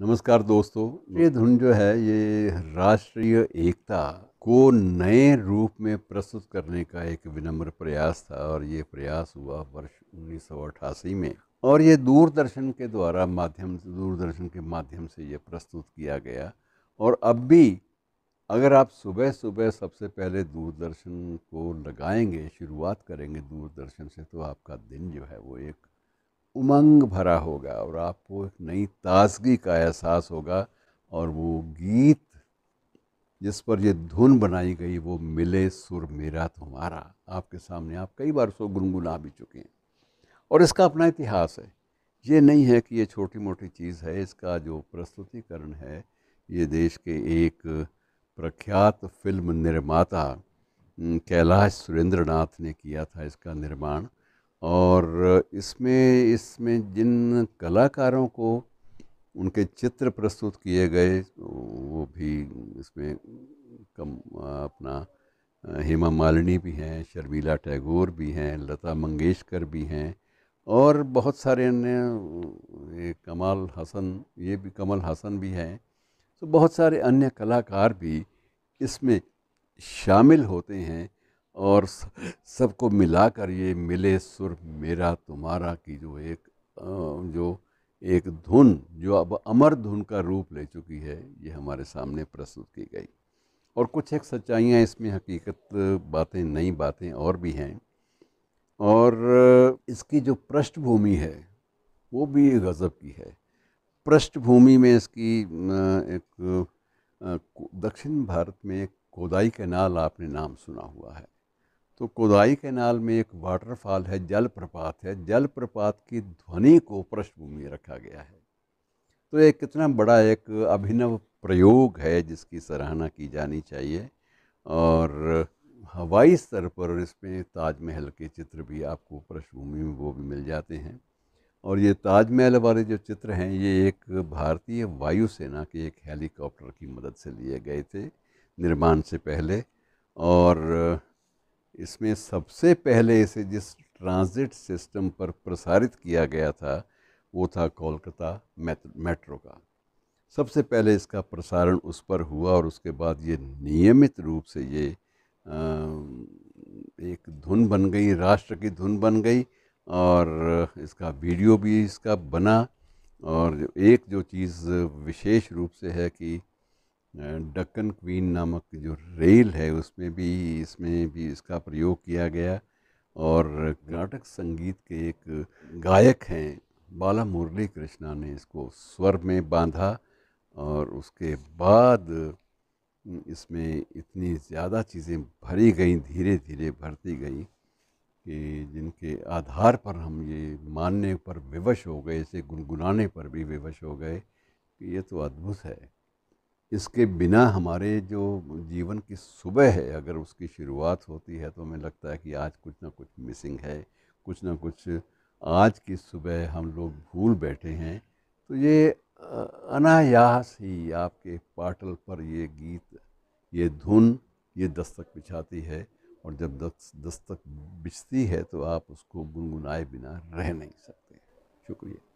नमस्कार दोस्तों ये धुन जो है ये राष्ट्रीय एकता को नए रूप में प्रस्तुत करने का एक विनम्र प्रयास था और ये प्रयास हुआ वर्ष उन्नीस में और ये दूरदर्शन के द्वारा माध्यम से दूरदर्शन के माध्यम से ये प्रस्तुत किया गया और अब भी अगर आप सुबह सुबह सबसे पहले दूरदर्शन को लगाएंगे शुरुआत करेंगे दूरदर्शन से तो आपका दिन जो है वो एक उमंग भरा होगा और आपको एक नई ताजगी का एहसास होगा और वो गीत जिस पर ये धुन बनाई गई वो मिले सुर मेरा तुम्हारा आपके सामने आप कई बार सो गुनगुना भी चुके हैं और इसका अपना इतिहास है ये नहीं है कि ये छोटी मोटी चीज़ है इसका जो प्रस्तुतिकरण है ये देश के एक प्रख्यात फिल्म निर्माता कैलाश सुरेंद्र ने किया था इसका निर्माण और इसमें इसमें जिन कलाकारों को उनके चित्र प्रस्तुत किए गए वो भी इसमें कम अपना हेमा मालिनी भी हैं शर्मिला टैगोर भी हैं लता मंगेशकर भी हैं और बहुत सारे अन्य कमाल हसन ये भी कमल हसन भी हैं तो बहुत सारे अन्य कलाकार भी इसमें शामिल होते हैं और सबको कर ये मिले सुर मेरा तुम्हारा की जो एक जो एक धुन जो अब अमर धुन का रूप ले चुकी है ये हमारे सामने प्रस्तुत की गई और कुछ एक सच्चाइयाँ इसमें हकीकत बातें नई बातें और भी हैं और इसकी जो पृष्ठभूमि है वो भी गज़ब की है पृष्ठभूमि में इसकी एक दक्षिण भारत में एक कोदाई कैनाल आपने नाम सुना हुआ है तो कोदाई कैनाल में एक वाटरफॉल है जल प्रपात है जल प्रपात की ध्वनि को पृष्ठभूमि रखा गया है तो ये कितना बड़ा एक अभिनव प्रयोग है जिसकी सराहना की जानी चाहिए और हवाई स्तर पर इसमें ताजमहल के चित्र भी आपको पृष्ठभूमि में वो भी मिल जाते हैं और ये ताजमहल वाले जो चित्र हैं ये एक भारतीय वायुसेना के एक हेलीकॉप्टर की मदद से लिए गए थे निर्माण से पहले और इसमें सबसे पहले इसे जिस ट्रांजिट सिस्टम पर प्रसारित किया गया था वो था कोलकाता मेट्रो का सबसे पहले इसका प्रसारण उस पर हुआ और उसके बाद ये नियमित रूप से ये एक धुन बन गई राष्ट्र की धुन बन गई और इसका वीडियो भी इसका बना और एक जो चीज़ विशेष रूप से है कि डक्कन क्वीन नामक जो रेल है उसमें भी इसमें भी इसका प्रयोग किया गया और कर्नाटक संगीत के एक गायक हैं बाला मुरली कृष्णा ने इसको स्वर में बांधा और उसके बाद इसमें इतनी ज़्यादा चीज़ें भरी गई धीरे धीरे भरती गई कि जिनके आधार पर हम ये मानने पर विवश हो गए इसे गुनगुनाने पर भी विवश हो गए कि ये तो अद्भुत है इसके बिना हमारे जो जीवन की सुबह है अगर उसकी शुरुआत होती है तो हमें लगता है कि आज कुछ ना कुछ मिसिंग है कुछ ना कुछ आज की सुबह हम लोग भूल बैठे हैं तो ये अनायास ही आपके पाटल पर ये गीत ये धुन ये दस्तक बिछाती है और जब दस्त दस्तक बिछती है तो आप उसको गुनगुनाए बिना रह नहीं सकते शुक्रिया